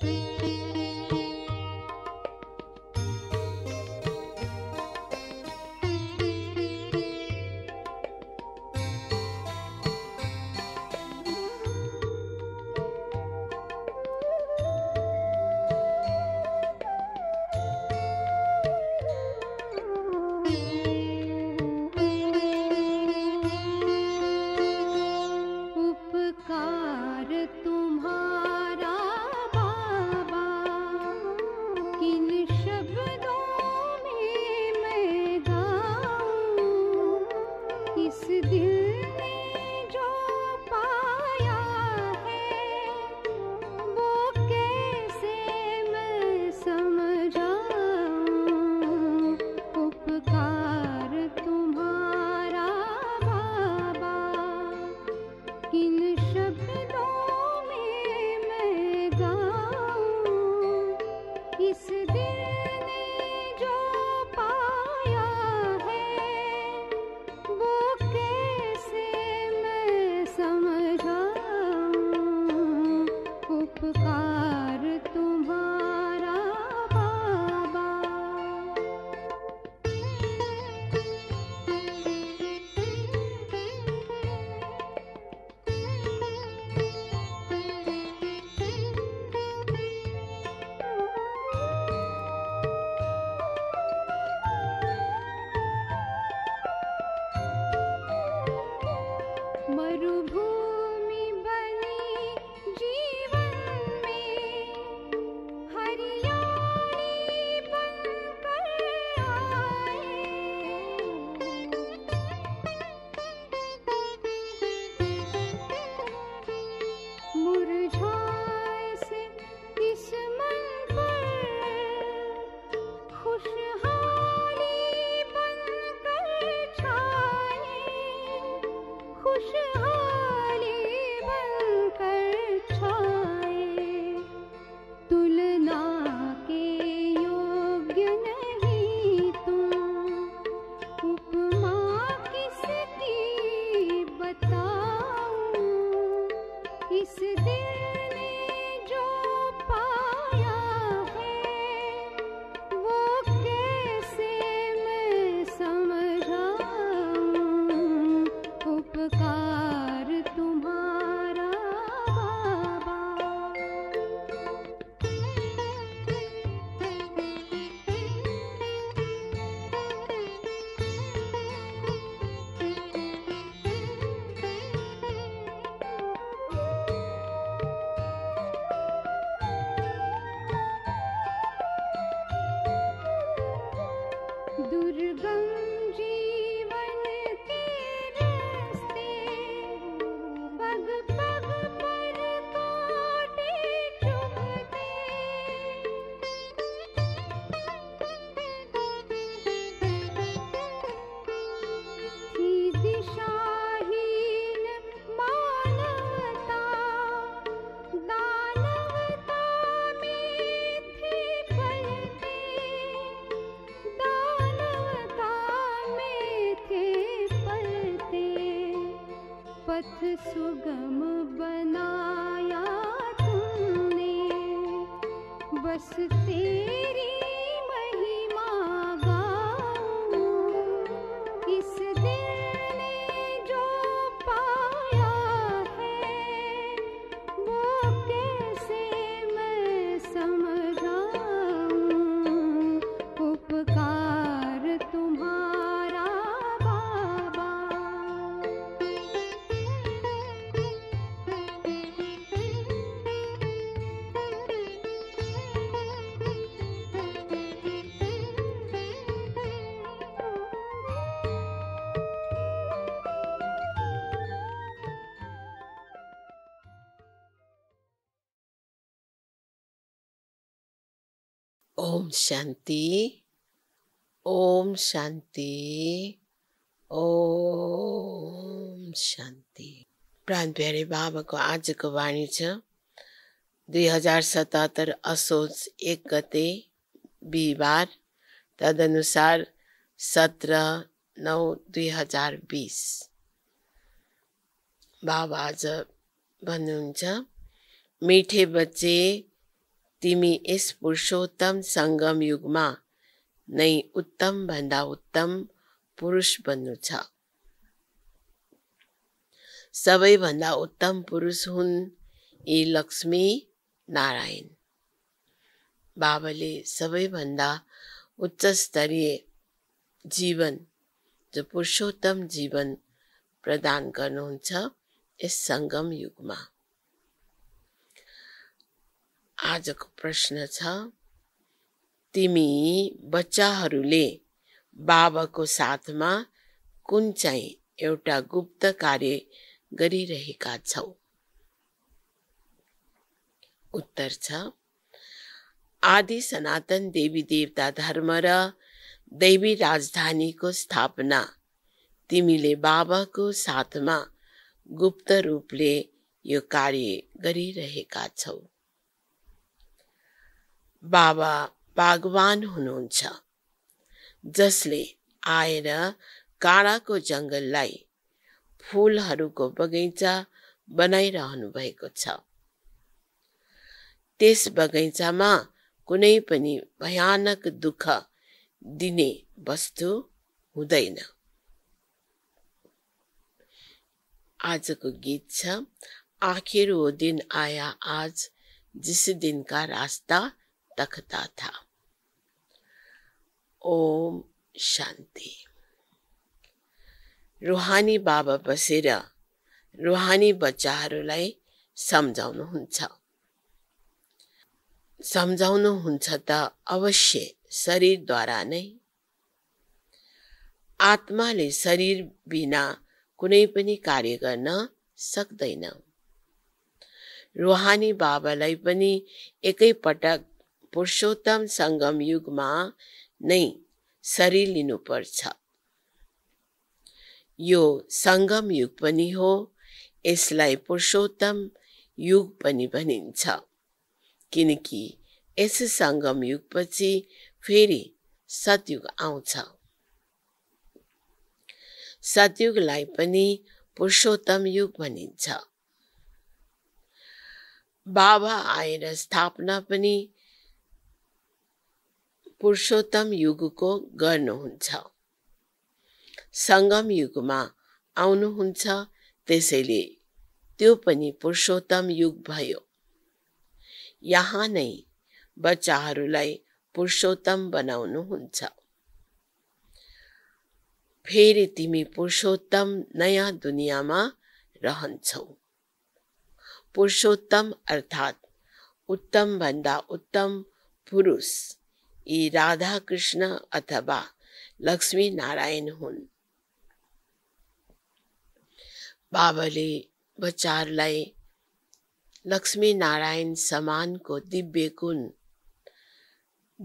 Thank you. Om शांति ओम शांति ओम शांति प्राण प्यारे आज को वाणी छ दुई हजार सतहत्तर असोज एक गते बिहार तदनुसार सत्रह नौ दुई हजार बिस बाबा आज भन्नुहुन्छ मिठे बच्चे तिमी यस पुरुषोत्तम सङ्गम युगमा नै भन्दा उत्तम पुरुष बन्नु छ सबैभन्दा उत्तम पुरुष हुन् यी लक्ष्मी नारायण बाबाले सबैभन्दा उच्च स्तरीय जीवन जो पुरुषोत्तम जीवन प्रदान गर्नुहुन्छ यस सङ्गम युगमा आजको प्रश्न छ तिमी बच्चाहरूले बाबाको साथमा कुन चाहिँ एउटा गुप्त कार्य गरिरहेका छौ उत्तर छ आदि सनातन देवी देवता धर्म र देवी राजधानीको स्थापना तिमीले बाबाको साथमा गुप्त रूपले यो कार्य गरिरहेका छौ बाबा बागवान हुनुहुन्छ जसले आएर काँडाको जङ्गललाई फुलहरूको बगैँचा बनाइरहनु भएको छ त्यस बगैँचामा कुनै पनि भयानक दुःख दिने वस्तु हुँदैन आजको गीत छ आखिर दिन आया आज जिस दिनका रास्ता रखता था ओम शांति रूहानी बाबा बसेर रूहानी बच्चाहरूलाई सम्झाउनुहुन्छ सम्झाउनुहुन्छ त अवश्य शरीरद्वारा नै आत्माले शरीर बिना कुनै पनि कार्य गर्न सक्दैन रूहानी बाबालाई पनि एकैपटक पुरुषोत्तम सङ्गम युगमा नै શરીર लिनुपर्छ यो संगम युग पनि हो यसलाई पुरुषोत्तम युग पनि भनिन्छ किनकि यस सङ्गम युगपछि फेरि सतयुग आउँछ सतयुगलाई पनि पुरुषोत्तम युग भनिन्छ बाबा आएर स्थापना पनि पुरुषोत्तम युगको गर्नुहुन्छ सङ्गम युगमा आउनुहुन्छ त्यसैले त्यो पनि पुरुषोत्तम युग भयो यहाँ नै बच्चाहरूलाई पुरुषोत्तम बनाउनुहुन्छ फेरि तिमी पुरुषोत्तम नयाँ दुनियाँमा रहन्छौ पुरुषोत्तम अर्थात् उत्तमभन्दा उत्तम पुरुष यी राधा कृष्ण अथवा लक्ष्मी नारायण हुन् बाबाले बच्चाहरूलाई लक्ष्मी नारायण समानको दिव्य गुण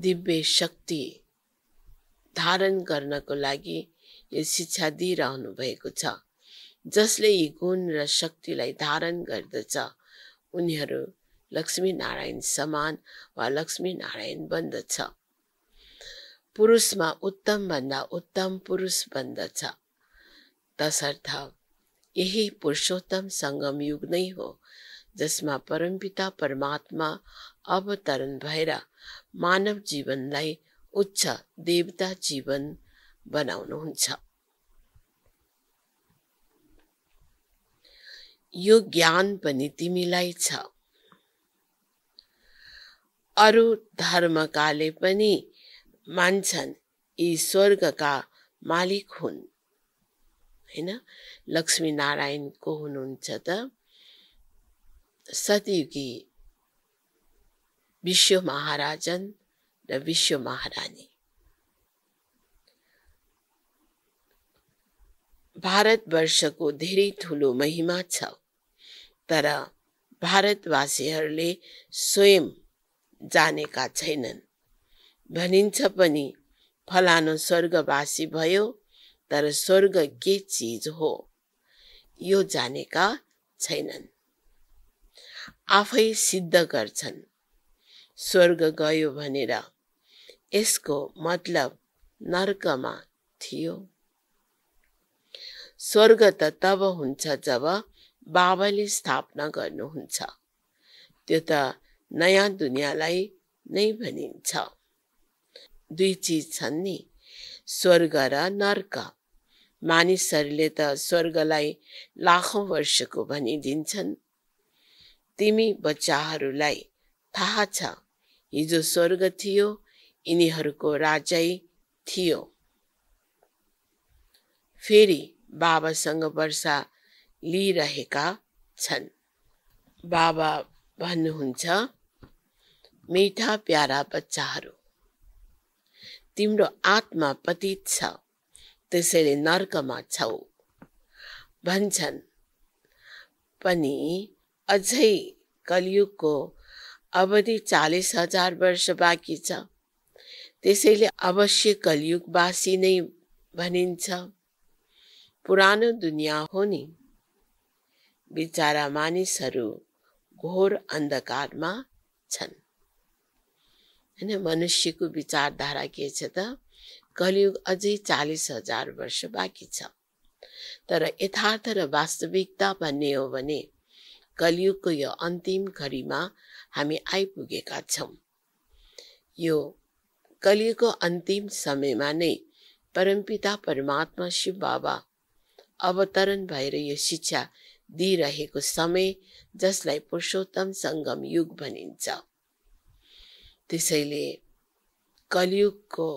दिव्य शक्ति धारण गर्नको लागि यो शिक्षा दिइरहनु भएको छ जसले यी गुण र शक्तिलाई धारण गर्दछ उनीहरू लक्ष्मीनारायण समान वा लक्ष्मीनारायण बन्दछ पुरुषमा उत्तमभन्दा उत्तम पुरुष बन्दछ तसर्थ यही पुरुषोत्तम सङ्गम युग नै हो जसमा परमपिता परमात्मा अवतरण भएर मानव जीवनलाई उच्च देवता जीवन बनाउनुहुन्छ यो ज्ञान पनि तिमीलाई छ अरू धर्मकाले पनि मान्छन् यी स्वर्गका मालिक हुन् होइन नारायण को हुनुहुन्छ त सतयुगी विश्व महाराजन र विश्व महारानी भारतवर्षको धेरै ठुलो महिमा छ तर भारतवासीहरूले स्वयं जानेका छैनन् भनिन्छ पनि फलानु स्वर्गवासी भयो तर स्वर्ग के चिज हो यो जानेका छैनन् आफै सिद्ध गर्छन् स्वर्ग गयो भनेर यसको मतलब नर्कमा थियो स्वर्ग त तब हुन्छ जब बाबाले स्थापना गर्नुहुन्छ त्यो त नयाँ दुनियाँलाई नै भनिन्छ दुई चिज छन् नि स्वर्ग र नर्क मानिसहरूले त स्वर्गलाई लाखौँ वर्षको भनिदिन्छन् तिमी बच्चाहरूलाई थाहा छ हिजो स्वर्ग थियो यिनीहरूको राजै थियो फेरि बाबासँग वर्षा लिइरहेका छन् बाबा भन्नुहुन्छ मिठा प्यारा बच्चाहरू तिम्रो आत्मा पतित छ त्यसैले नर्कमा छौ भन्छन् पनि अझै कलियुगको अवधि चालिस हजार वर्ष बाँकी छ त्यसैले अवश्य कलियुगवासी नै भनिन्छ पुरानो दुनियाँ हो नि बिचारा मानिसहरू घोर अन्धकारमा छन् होइन मनुष्यको विचारधारा के छ त कलियुग अझै चालिस हजार वर्ष बाँकी छ तर यथार्थ र वास्तविकता भन्ने हो भने कलियुगको यो अन्तिम घडीमा हामी आइपुगेका छौँ यो कलियुगको अन्तिम समयमा नै परमपिता परमात्मा शिव बाबा अवतरण भएर यो शिक्षा दिइरहेको समय जसलाई पुरुषोत्तम सङ्गम युग भनिन्छ त्यसैले कलियुगको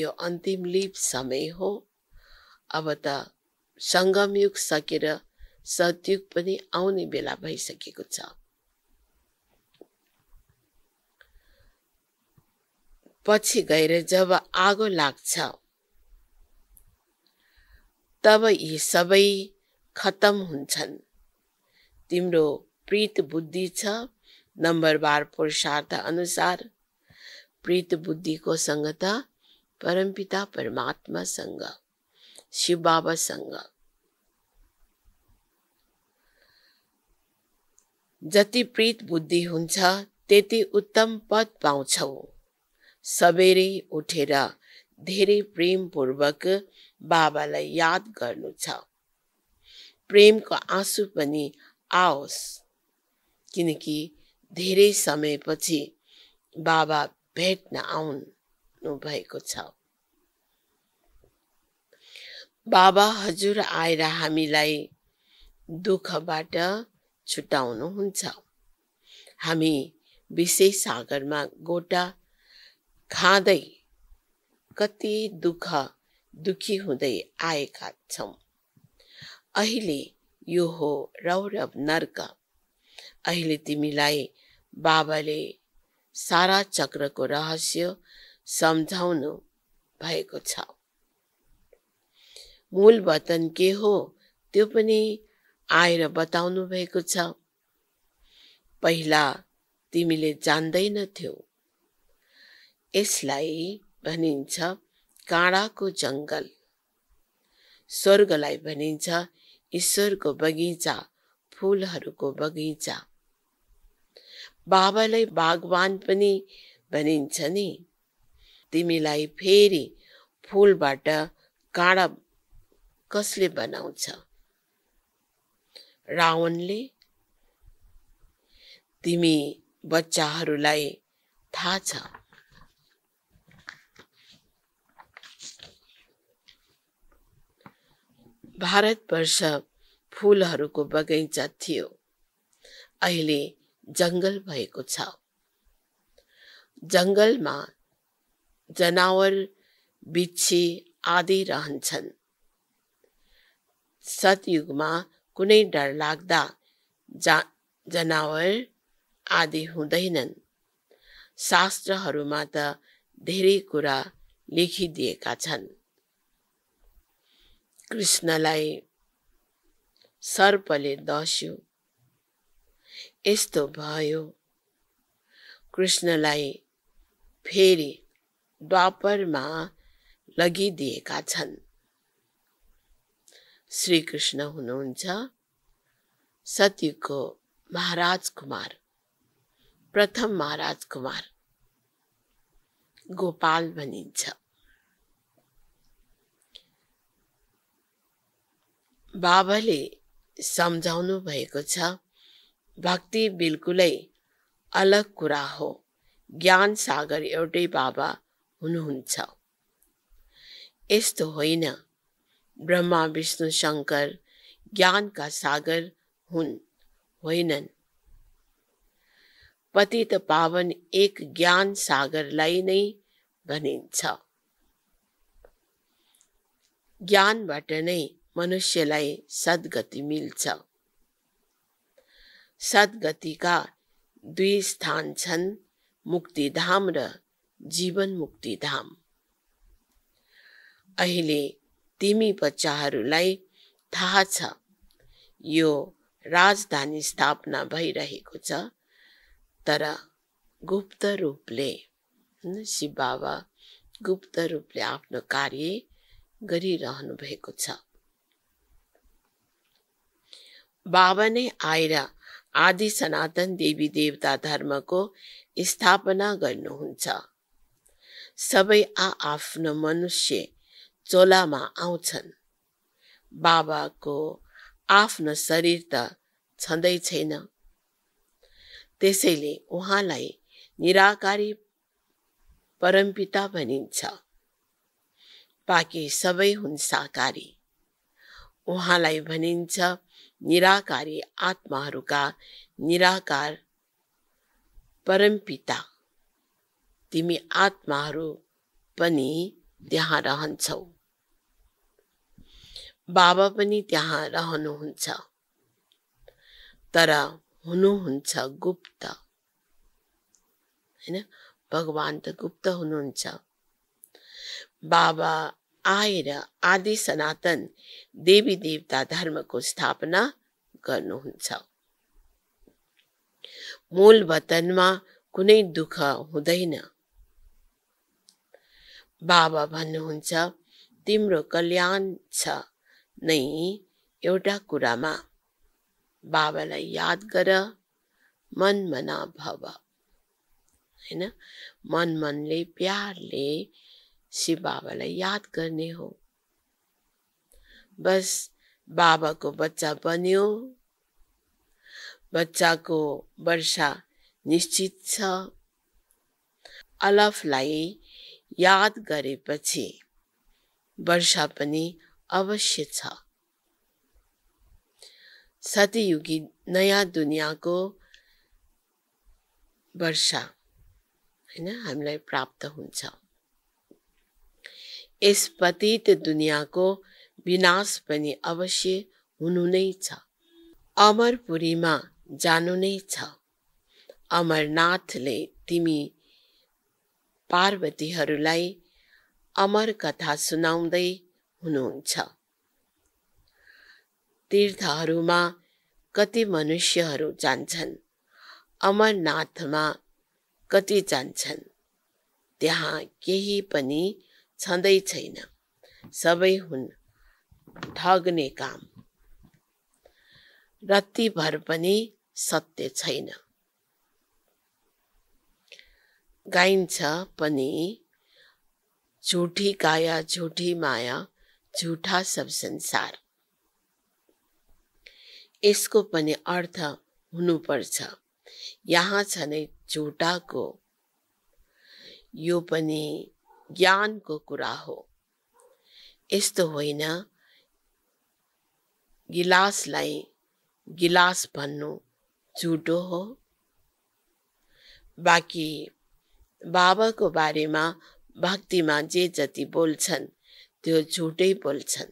यो अन्तिम लिप समय हो अब त सङ्गमयुग सकेर सतयुग पनि आउने बेला भइसकेको छ पछि गएर जब आगो लाग्छ तब यी सबै खत्तम हुन्छन् तिम्रो प्रीत बुद्धि छ नम्बर बार पुरुषार्थ अनुसार प्रीत बुद्धिको सङ्गता परमपिता परमात्मासँग शिव बाबासँग जति प्रीत बुद्धि हुन्छ त्यति उत्तम पद पाउँछौ सबेरै उठेर धेरै प्रेमपूर्वक बाबालाई याद गर्नु छ प्रेमको आँसु पनि आओस् किनकि धेरै समयपछि बाबा भेट्न आउनु भएको छ बाबा हजुर आएर हामीलाई दुःखबाट छुट्याउनुहुन्छ हामी विशेष सागरमा गोटा खाँदै कति दुःख दुखी हुँदै आएका छौँ अहिले यो हो रौरव नर्क अहिले तिमीलाई बाबाले सारा चक्रको रहस्य सम्झाउनु भएको छ मूल वतन के हो त्यो पनि आएर बताउनु भएको छ पहिला तिमीले जान्दैनथ्यौ यसलाई भनिन्छ काँडाको जङ्गल स्वर्गलाई भनिन्छ ईश्वरको बगैँचा फुलहरूको बगैँचा बाबालाई बागवान पनि भनिन्छ नि तिमीलाई फेरि फुलबाट काँडा कसले बनाउँछ रावणले तिमी बच्चाहरूलाई थाहा छ भारतवर्ष फुलहरूको बगैँचा थियो अहिले जङ्गल भएको छ जङ्गलमा जनावर बिच्छी आदि रहन्छन् सतयुगमा कुनै डरलाग्दा जा जनावर आदि हुँदैनन् शास्त्रहरूमा त धेरै कुरा लेखिदिएका छन् कृष्णलाई सर्पले दस्यो यस्तो भयो कृष्णलाई फेरि द्वापरमा लगिदिएका छन् श्रीकृष्ण हुनुहुन्छ सत्यको महाराज कुमार प्रथम महाराज कुमार गोपाल भनिन्छ बाबाले सम्झाउनु भएको छ भक्ति बिल्कुलै अलग कुरा हो ज्ञान सागर एउटै बाबा हुनुहुन्छ यस्तो होइन ब्रह्मा विष्णु शङ्कर ज्ञानका सागर हुन् होइनन् पतित पावन एक ज्ञान सागरलाई नै भनिन्छ ज्ञानबाट नै मनुष्यलाई सद्गति मिल्छ सद्गतिका दुई स्थान छन् मुक्तिधाम र जीवन मुक्तिधाम अहिले तिमी बच्चाहरूलाई थाहा छ यो राजधानी स्थापना भइरहेको छ तर गुप्त रूपले शिव बाबा गुप्त रूपले आफ्नो कार्य गरिरहनु भएको छ बाबा नै आएर आदि सनातन देवी देवता धर्मको स्थापना गर्नुहुन्छ सबै आ आफ्नो मनुष्य चोलामा आउँछन् बाबाको आफ्नो शरीर त छँदै छैन त्यसैले उहाँलाई निराकारी परमपिता भनिन्छ बाँकी सबै हुन् साकारी उहाँलाई भनिन्छ निराकारी आत्माहरूका निराकार परमपिता तिमी आत्माहरू पनि त्यहाँ रहन्छौ बाबा पनि त्यहाँ रहनुहुन्छ तर हुनुहुन्छ गुप्त होइन भगवान् त गुप्त हुनुहुन्छ बाबा आएर आदि सनातन देवी देवता धर्मको स्थापना गर्नुहुन्छ मूल वतनमा कुनै दुःख हुँदैन बाबा भन्नुहुन्छ तिम्रो कल्याण छ नै एउटा कुरामा बाबालाई याद गर मन मना भव होइन मन मनले प्यारले शिव बाबालाई याद गर्ने हो बस बाबाको बच्चा बन्यो बच्चाको वर्षा निश्चित छ अलफलाई याद गरेपछि वर्षा पनि अवश्य छ सतयुगी नयाँ दुनियाँको वर्षा होइन हामीलाई प्राप्त हुन्छ यस पतित दुनियाँको विनाश पनि अवश्य हुनु नै छ अमरपुरीमा जानु नै छ अमरनाथले तिमी पार्वतीहरूलाई अमर कथा सुनाउँदै हुनुहुन्छ तीर्थहरूमा कति मनुष्यहरू जान्छन् अमरनाथमा कति जान्छन् त्यहाँ केही पनि छँदै छैन सबै हुन् ठग्ने काम रत्तीभर पनि सत्य छैन गाइन्छ पनि झुठी काया झुठी माया झुठा सब संसार यसको पनि अर्थ हुनुपर्छ यहाँ छ नै झुटाको यो पनि ज्ञानको कुरा हो यस्तो होइन गिलासलाई गिलास भन्नु झुटो हो बाँकी बाबाको बारेमा भक्तिमा जे जति बोल्छन् त्यो झुटै बोल्छन्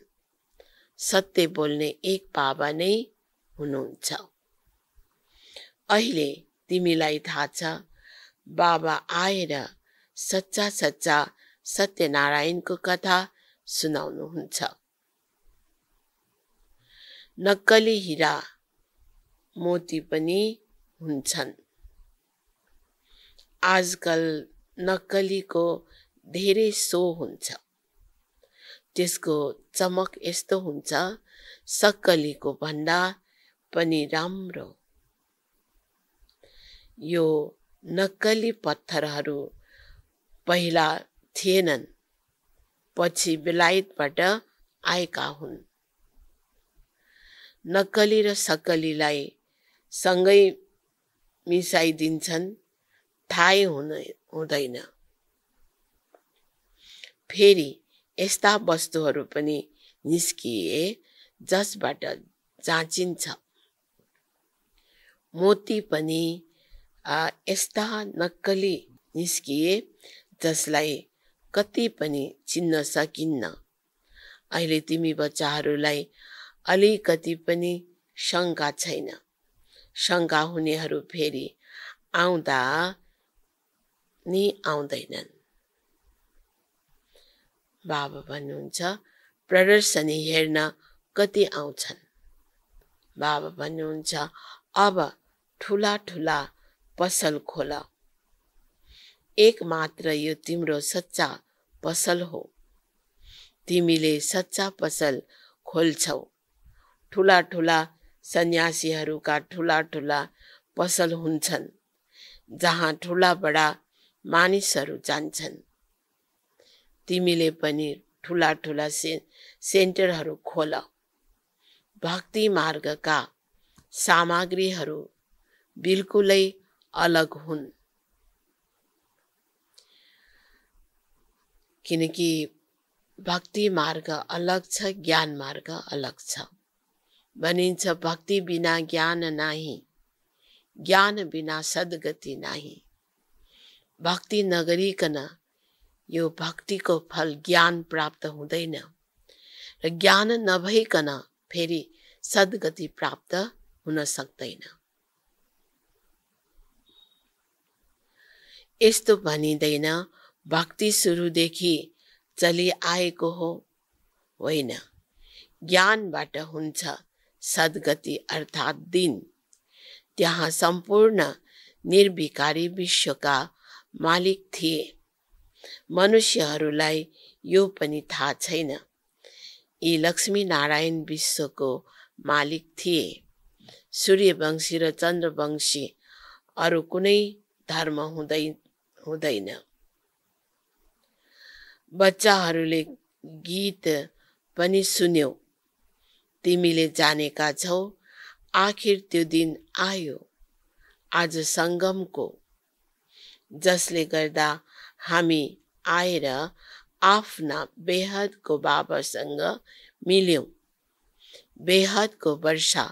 सत्य बोल्ने एक बाबा नै हुनुहुन्छ अहिले तिमीलाई थाहा छ बाबा आएर सच्चा सच्चा सत्यनारायणको कथा सुनाउनुहुन्छ नक्कली हिरा मोती पनि हुन्छन् आजकल नक्कलीको धेरै सो हुन्छ त्यसको चमक यस्तो हुन्छ सक्कलीको भन्दा पनि राम्रो यो नक्कली पत्थरहरू पहिला थिएनन् पछि बेलायतबाट आएका हुन् नक्कली र सक्कलीलाई सँगै मिसाइदिन्छन् थाहै हुन हुँदैन फेरि यस्ता वस्तुहरू पनि निस्किए जसबाट जाँचिन्छ मोती पनि यस्ता नक्कली निस्किए जसलाई कति पनि चिन्न सकिन्न अहिले तिमी बच्चाहरूलाई अलिकति पनि शङ्का छैन शङ्का हुनेहरू फेरि आउँदा नि आउँदैनन् बाबा भन्नुहुन्छ प्रदर्शनी हेर्न कति आउँछन् बाबा भन्नुहुन्छ अब ठुला ठुला पसल खोला. एक मात्र यो तिम्रो सच्चा पसल हो तिमीले सच्चा पसल खोल्छौ ठुला ठुला सन्यासीहरूका ठुला ठुला पसल हुन्छन् जहाँ ठुला बडा मानिसहरू जान्छन् तिमीले पनि ठुला ठुला से सेन्टरहरू खोल भक्ति मार्गका सामग्रीहरू बिल्कुलै अलग हुन् किनकि भक्ति मार्ग अलग छ ज्ञान मार्ग अलग छ भनिन्छ भक्ति बिना ज्ञान नाही ज्ञान बिना सद्गति नाही भक्ति नगरिकन यो भक्तिको फल ज्ञान प्राप्त हुँदैन र ज्ञान नभइकन फेरि सद्गति प्राप्त हुन सक्दैन यस्तो भनिँदैन भक्ति सुरुदेखि चलिआएको हो होइन ज्ञानबाट हुन्छ सद्गति अर्थात् दिन त्यहाँ सम्पूर्ण निर्विकारी विश्वका मालिक थिए मनुष्यहरूलाई यो पनि थाहा छैन यी लक्ष्मीनारायण विश्वको मालिक थिए सूर्यवंशी र चन्द्रवंशी अरू कुनै धर्म हुँदै हुँदैन बच्चाहरूले गीत पनि सुन्यौ तिमीले जानेका छौ आखिर त्यो दिन आयो आज सङ्गमको जसले गर्दा हामी आएर आफ्ना बेहदको बाबासँग मिल्यौँ बेहदको वर्षा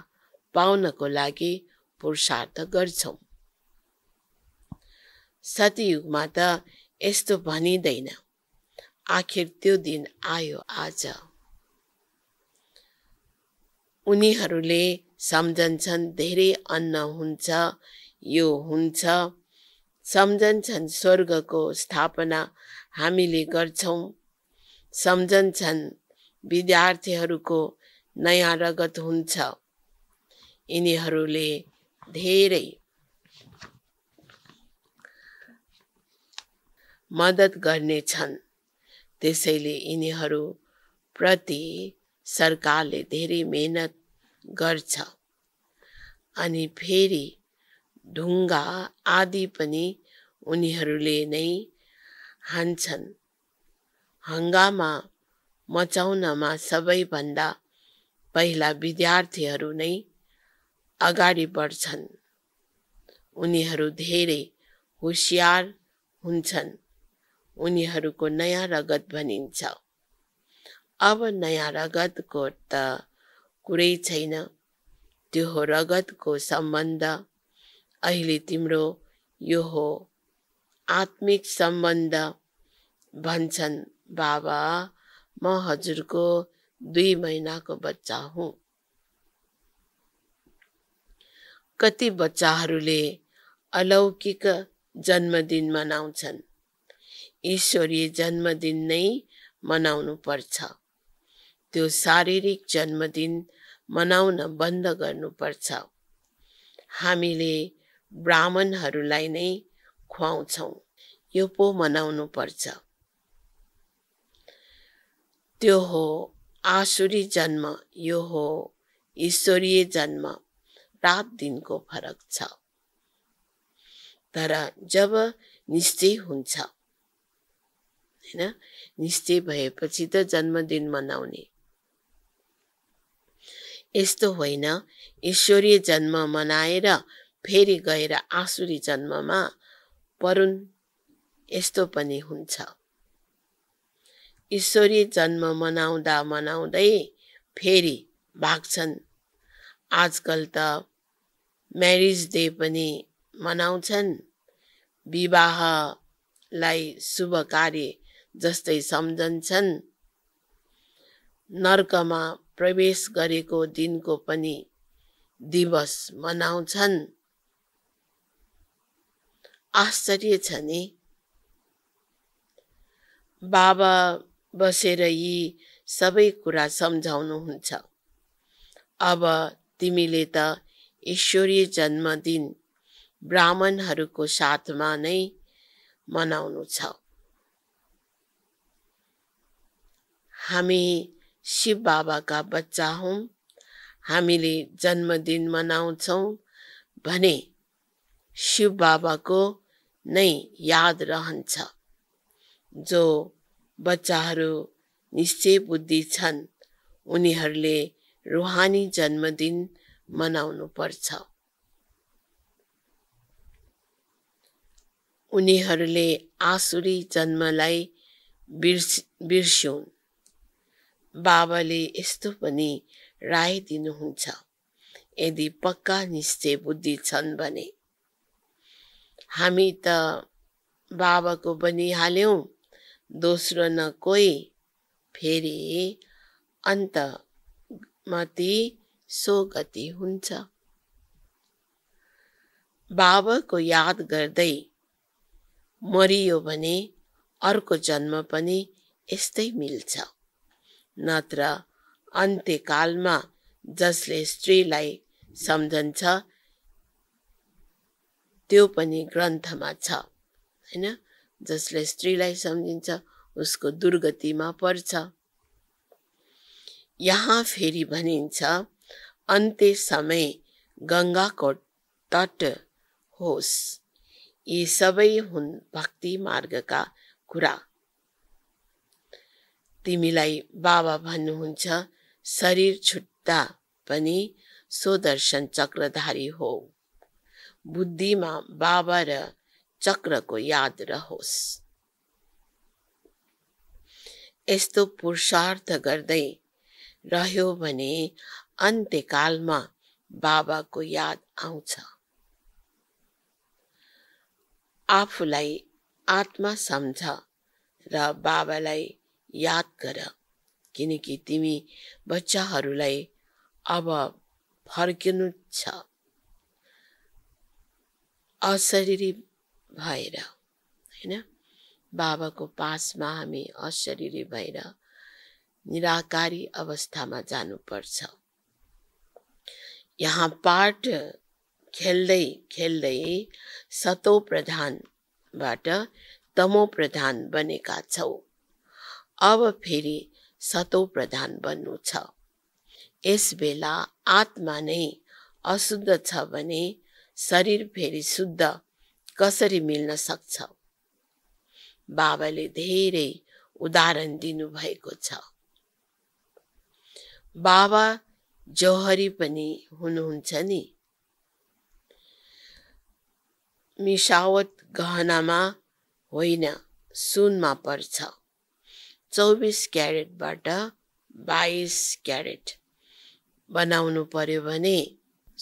पाउनको लागि पुरुषार्थ गर्छौँ सतयुगमा त यस्तो भनिँदैन आखिर त्यो दिन आयो आज उनीहरूले सम्झन्छन् धेरै अन्न हुन्छ यो हुन्छ सम्झन्छन् स्वर्गको स्थापना हामीले गर्छौँ सम्झन्छन् विद्यार्थीहरूको नयाँ रगत हुन्छ यिनीहरूले धेरै मद्दत गर्नेछन् त्यसैले यिनीहरूप्रति सरकारले धेरै मेहनत गर्छ अनि फेरि ढुङ्गा आदि पनि उनीहरूले नै हान्छन् हङ्गामा मचाउनमा सबैभन्दा पहिला विद्यार्थीहरू नै अगाडि बढ्छन् उनीहरू धेरै होसियार हुन्छन् उनीहरूको नयाँ रगत भनिन्छ अब नयाँ रगतको त कुरै छैन त्यो हो रगतको सम्बन्ध अहिले तिम्रो यो हो आत्मिक सम्बन्ध भन्छन् बाबा म हजुरको दुई महिनाको बच्चा हुँ कति बच्चाहरूले अलौकिक जन्मदिन मनाउँछन् ईश्वरीय जन्मदिन नै मनाउनु पर्छ त्यो शारीरिक जन्मदिन मनाउन बन्द गर्नुपर्छ हामीले ब्राह्मणहरूलाई नै खुवाउँछौँ यो पो मनाउनु पर्छ त्यो हो आसुरी जन्म यो हो ईश्वरीय जन्म रात दिनको फरक छ तर जब निश्चय हुन्छ होइन निश्चय भएपछि त जन्मदिन मनाउने यस्तो होइन ईश्वरीय जन्म मनाएर फेरि गएर आसुरी जन्ममा परुन् यस्तो पनि हुन्छ ईश्वरीय जन्म मनाउँदा मनाउँदै फेरि भाग्छन् आजकल त म्यारिज डे पनि मनाउँछन् विवाहलाई शुभ कार्य जस्तै सम्झन्छन् नर्कमा प्रवेश गरेको दिनको पनि दिवस मनाउँछन् आश्चर्य छ नि बाबा बसेर यी सबै कुरा सम्झाउनुहुन्छ अब तिमीले त ईश्वरीय जन्मदिन ब्राह्मणहरूको साथमा नै मनाउनु छौ हामी शिव बाबाका बच्चा हौँ हामीले जन्मदिन मनाउँछौँ भने शिव बाबाको नै याद रहन्छ जो बच्चाहरू निश्चय बुद्धि छन् उनीहरूले रुहानी जन्मदिन मनाउनु पर्छ उनीहरूले आसुरी जन्मलाई बिर्स बिर्स्यौन् बाबाले यस्तो पनि राय दिनुहुन्छ यदि पक्का निश्चय बुद्धि छन् भने हामी त बाबाको बनिहाल्यौँ दोस्रो न कोही फेरि अन्तमति सो गति हुन्छ बाबाको याद गर्दै मरियो भने अर्को जन्म पनि यस्तै मिल्छ नत्र अन्त्यकालमा जसले स्त्रीलाई सम्झन्छ त्यो पनि ग्रन्थमा छ होइन जसले स्त्रीलाई सम्झिन्छ उसको दुर्गतिमा पर्छ यहाँ फेरि भनिन्छ अन्त्य समय गङ्गाको तट होस् यी सबै हुन् भक्ति मार्गका कुरा तिमीलाई बाबा भन्नुहुन्छ शरीर छुट्टा पनि स्वदर्शन चक्रधारी हो बुद्धिमा बाबा र चक्रको याद रहोस् यस्तो पुरुषार्थ गर्दै रह्यो भने अन्त्यकालमा बाबाको याद आउँछ आफूलाई आत्मा सम्झ र बाबालाई याद गर किनकि तिमी बच्चाहरूलाई अब फर्किनु छ अशरीरी भएर होइन बाबाको पासमा हामी अशरीरी भएर निराकारी अवस्थामा जानुपर्छ यहाँ पाठ खेल्दै खेल्दै सतो प्रधानबाट तमो प्रधान बनेका छौँ अब फेरि सतो प्रधान बन्नु छ यस बेला आत्मा नै अशुद्ध छ भने शरीर फेरि शुद्ध कसरी मिल्न सक्छ बाबाले धेरै उदाहरण दिनुभएको छ बाबा जौहरी पनि हुनुहुन्छ नि मिसावत गहनामा होइन सुनमा पर्छ चौबिस क्यारेटबाट बाइस क्यारेट बनाउनु पर्यो भने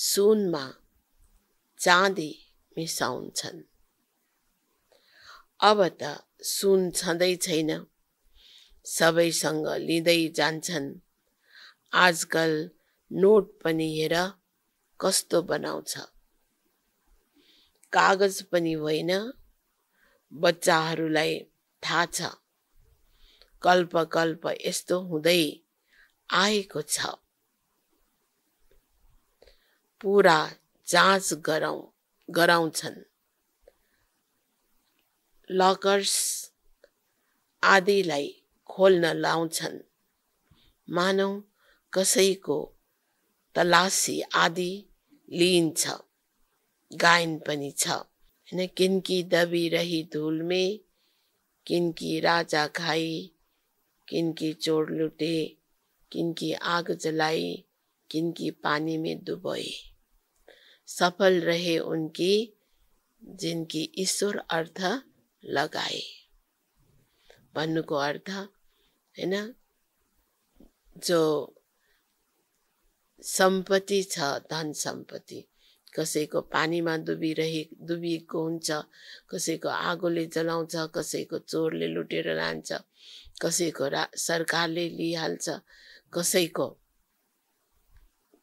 सुनमा चाँदी मिसाउँछन् अब त सुन छँदै छैन सबैसँग लिँदै जान्छन् आजकल नोट पनि हेर कस्तो बनाउँछ कागज पनि होइन बच्चाहरूलाई थाहा छ कल्प कल्प यस्तो हुँदै आएको छ पुरा जाँच गराउ गराउँछन् लकर्स आदिलाई खोल्न लाउँछन् मानौ कसैको तलासी आदि लिइन्छ गायन पनि छ होइन किनकी दबी रही धुलमे किनकी राजा खाई किन की चोर लुटे किन की आग जलाई किन की पानी में डुबोए सफल रहे उनकी जिनकी ईश्वर अर्थ लगाए को अर्थ ना? जो संपत्ति छ धन संपत्ति कसैको पानीमा डुबिरहे डुबिएको हुन्छ कसैको आगोले जलाउँछ कसैको चोरले लुटेर लान्छ कसैको रा सरकारले लिइहाल्छ कसैको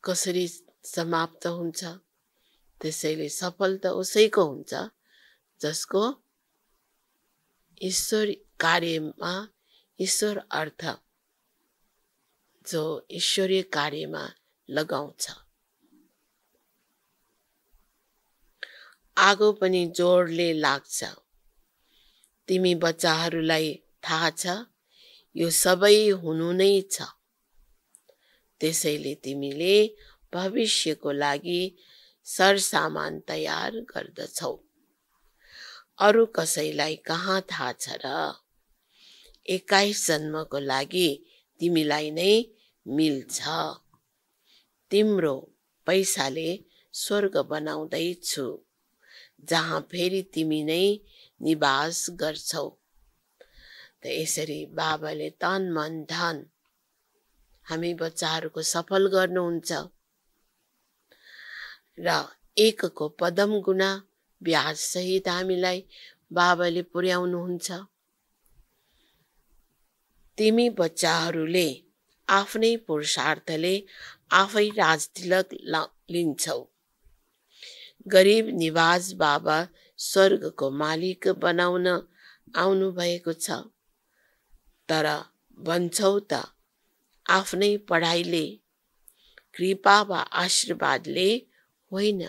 कसरी समाप्त हुन्छ त्यसैले सफल त उसैको हुन्छ जसको ईश्वर कार्यमा ईश्वर अर्थ जो ईश्वरीय कार्यमा लगाउँछ आगो पनि जोडले लाग्छ तिमी बच्चाहरूलाई थाहा छ यो सबै हुनु नै छ त्यसैले तिमीले भविष्यको लागि सरसामान तयार गर्दछौ अरू कसैलाई कहाँ थाहा छ र एक्काइस जन्मको लागि तिमीलाई नै मिल्छ तिम्रो पैसाले स्वर्ग बनाउँदैछु जहाँ फेरि तिमी नै निवास गर्छौ त यसरी बाबाले तन मन धन हामी बच्चाहरूको सफल गर्नुहुन्छ र एकको पदम गुणा ब्याजसहित हामीलाई बाबाले पुर्याउनुहुन्छ तिमी बच्चाहरूले आफ्नै पुरुषार्थले आफै राजतिलक लिन्छौ गरिब निवाज बाबा स्वर्गको मालिक बनाउन आउनुभएको छ तर भन्छौ त आफ्नै पढाइले कृपा वा आशीर्वादले होइन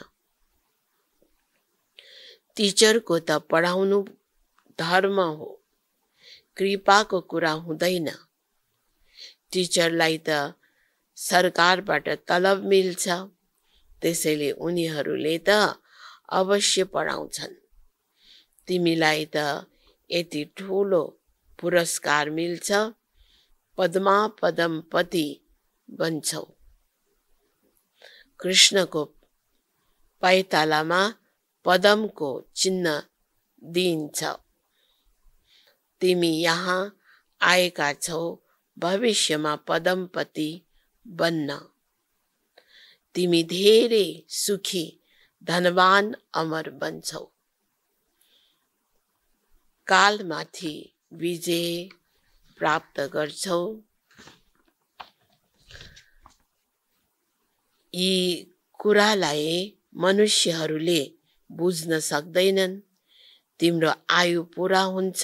टिचरको त पढाउनु धर्म हो कृपाको कुरा हुँदैन टिचरलाई त सरकारबाट तलब मिल्छ त्यसैले उनीहरूले त अवश्य पढाउँछन् तिमीलाई त यति ठुलो पुरस्कार मिल्छ पद्मा पति बन्छौ कृष्णको पाइतालामा पदमको चिन्ह दिइन्छ तिमी यहाँ आएका छौ भविष्यमा पदमपति बन्न तिमी धेरै सुखी धनवान अमर बन्छौ कालमाथि विजय प्राप्त गर्छौ यी कुरालाई मनुष्यहरूले बुझ्न सक्दैनन् तिम्रो आयु पुरा हुन्छ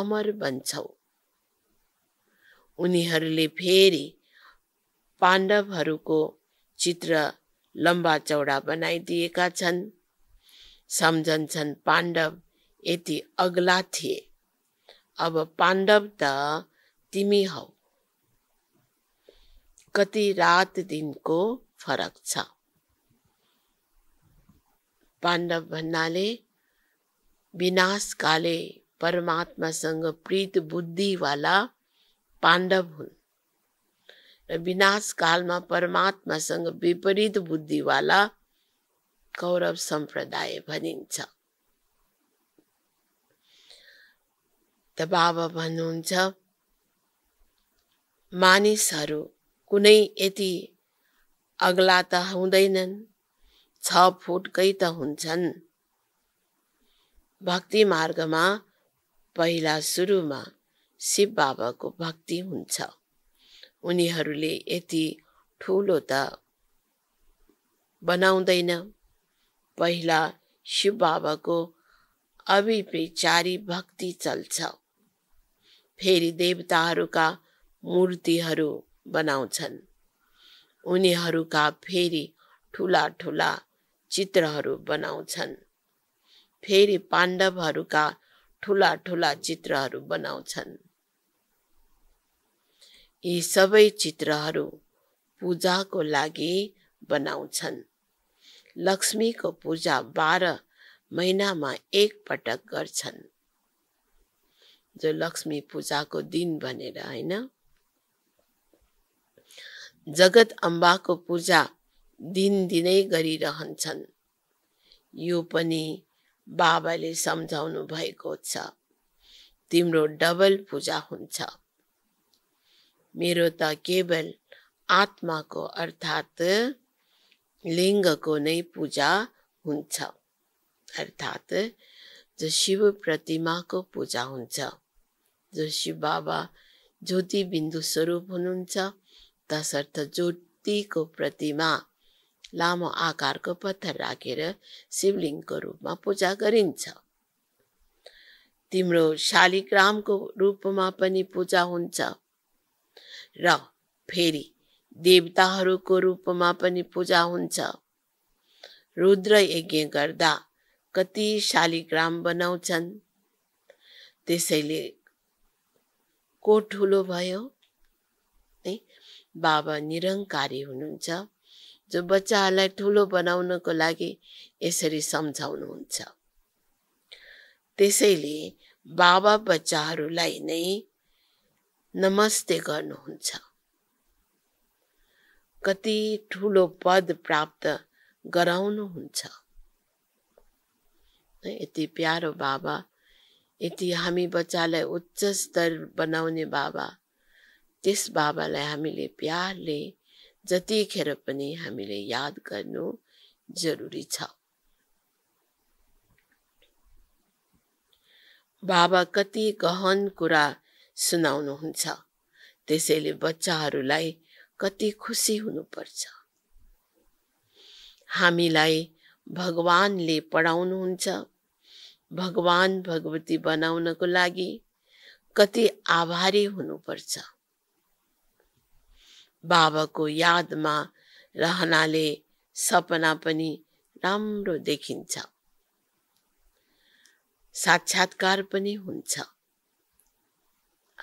अमर बन्छौ उनीहरूले फेरि पाण्डवहरूको चित्र लंबा चौडा बनाइदिएका समझ पांडव ये अग्ला थे अब पांडव त तिमी हौ कति रात को फरक छ पाण्डव भन्नाले परमात्मा संग प्रीत बुद्धिवाला पांडव हुन् र कालमा परमात्मासँग विपरीत बुद्धिवाला कौरव सम्प्रदाय भनिन्छ त बाबा भन्नुहुन्छ मानिसहरू कुनै यति अग्ला त हुँदैनन् छ फुटकै त हुन्छन् भक्ति मार्गमा पहिला सुरुमा शिव बाबाको भक्ति हुन्छ उनीहरूले यति ठुलो त बनाउँदैन पहिला शिव बाबाको अभिपेचारी भक्ति चल्छ फेरि देवताहरूका मूर्तिहरू बनाउँछन् उनीहरूका फेरि ठुला ठुला चित्रहरू बनाउँछन् फेरि पाण्डवहरूका ठुला ठुला चित्रहरू बनाउँछन् यी सबै चित्रहरू पूजाको लागि बनाउँछन् लक्ष्मीको पूजा बाह्र महिनामा एकपटक गर्छन् जो लक्ष्मी पूजाको दिन भनेर होइन जगत अम्बाको पूजा दिनदिनै गरिरहन्छन् यो पनि बाबाले सम्झाउनु भएको छ तिम्रो डबल पूजा हुन्छ मेरो त केवल आत्माको अर्थात् लिङ्गको नै पूजा हुन्छ अर्थात् जो शिव प्रतिमाको पूजा हुन्छ जो शिव बाबा ज्योति बिन्दु स्वरूप हुनुहुन्छ तसर्थ ज्योतिको प्रतिमा लामो आकारको पत्थर राखेर शिवलिङ्गको रूपमा पूजा गरिन्छ तिम्रो शालिग्रामको रूपमा पनि पूजा हुन्छ र फेरि देवताहरूको रूपमा पनि पूजा हुन्छ रुद्र यज्ञ गर्दा कति शालिग्राम बनाउँछन् त्यसैले को ठुलो भयो है बाबा निरङ्कारी हुनुहुन्छ जो बच्चाहरूलाई ठुलो बनाउनको लागि यसरी सम्झाउनुहुन्छ त्यसैले बाबा बच्चाहरूलाई नै नमस्ते गर्नुहुन्छ कति ठुलो पद प्राप्त गराउनुहुन्छ यति प्यारो बाबा यति हामी बच्चालाई उच्च स्तर बनाउने बाबा त्यस बाबालाई हामीले प्यारले जतिखेर पनि हामीले याद गर्नु जरुरी छ बाबा कति गहन कुरा सुनाउनुहुन्छ त्यसैले बच्चाहरूलाई कति खुसी हुनुपर्छ हामीलाई भगवानले पढाउनुहुन्छ भगवान भगवती बनाउनको लागि कति आभारी हुनुपर्छ बाबाको यादमा रहनाले सपना पनि राम्रो देखिन्छ साक्षात्कार पनि हुन्छ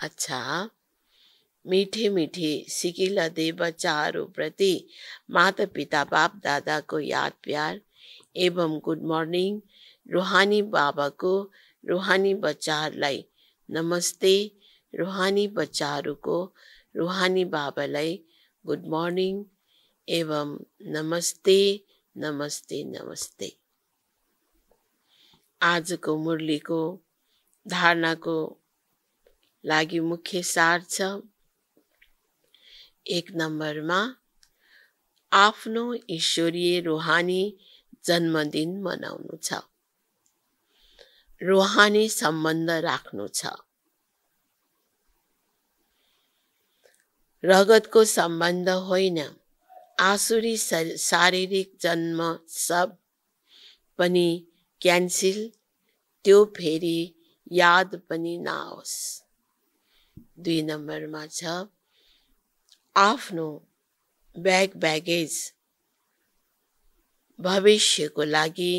अच्छा मीठे मीठे सिकीला दे बच्चारों प्रति माता पिता बाप दादा को याद प्यार एवं गुड बाबा रुहानी रूहानी रुहानी लाई नमस्ते रूहानी को रूहानी बाबा लाई गुड मॉर्निंग एवं नमस्ते नमस्ते नमस्ते आज को मुरली को धारणा को लागि मुख्य सार छ एक नम्बरमा आफ्नो ईश्वरीय रुहानी जन्मदिन मनाउनु छ रुहानी सम्बन्ध राख्नु छ रगतको सम्बन्ध होइन आसुरी शारीरिक जन्म सब पनि क्यान्सिल त्यो फेरि याद पनि नआओस् दुई नम्बरमा छ आफ्नो ब्याग ब्यागेज भविष्यको लागि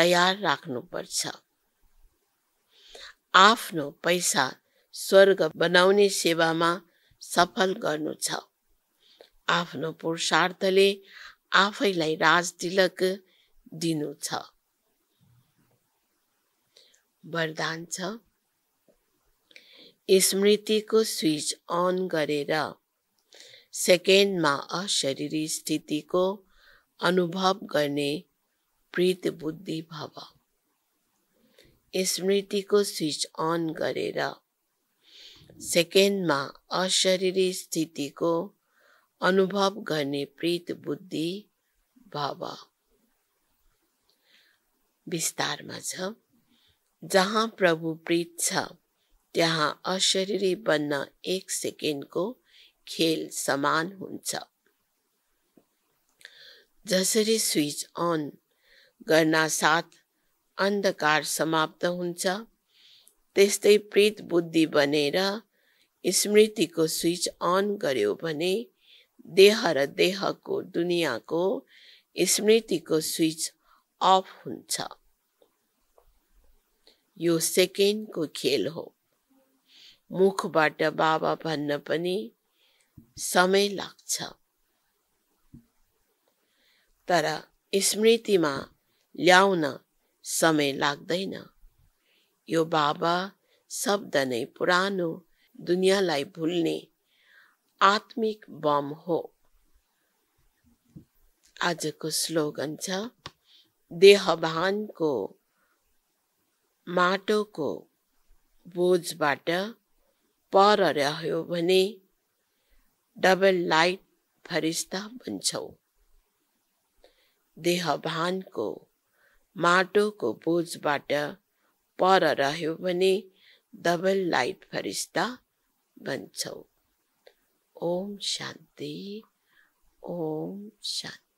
तयार राख्नुपर्छ आफ्नो पैसा स्वर्ग बनाउने सेवामा सफल गर्नु छ आफ्नो पुरुषार्थले आफैलाई राज दिनु छ वरदान छ स्मृतिको स्विच अन गरेर सेकेन्डमा अशरीरी स्थितिको अनुभव गर्ने प्रीत बुद्धि भव स्मृतिको स्विच अन गरेर सेकेन्डमा स्थिति स्थितिको अनुभव गर्ने प्रीत बुद्धि भव विस्तारमा छ जहाँ प्रभु प्रीत छ त्यहाँ अशरीरी बन्न एक सेकेन्डको खेल समान हुन्छ जसरी स्विच अन गर्नासाथ अन्धकार समाप्त हुन्छ त्यस्तै प्रीत बुद्धि बनेर स्मृतिको स्विच अन गर्यो भने देह र देहको दुनियाँको स्मृतिको स्विच अफ हुन्छ यो सेकेन्डको खेल हो मुखबाट बाबा भन्न पनि समय लाग्छ तर स्मृतिमा ल्याउन समय लाग्दैन यो बाबा शब्द नै पुरानो दुनियाँलाई भुल्ने आत्मिक बम हो आजको स्लोगन छ देहभानको माटोको बोझबाट पर રહ્યો भने डबल लाइट फरिस्ता बन्छौ देहभानको माटोको बोझबाट पर रह्यो भने डबल लाइट फरिस्ता बन्छौ ओम शान्ति ओम शान्ति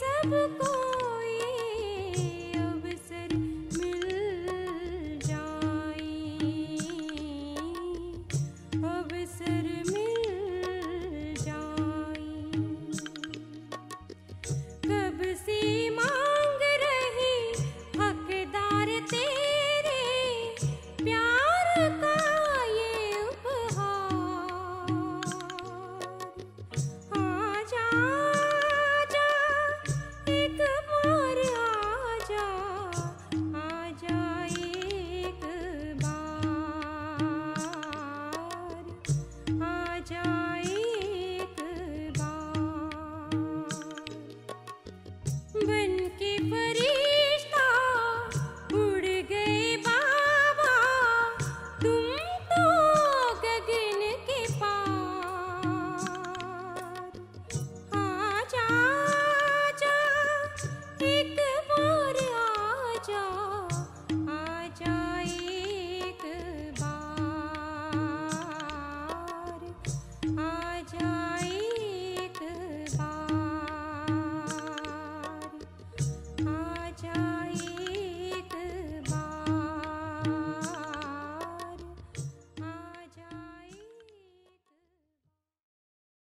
सबको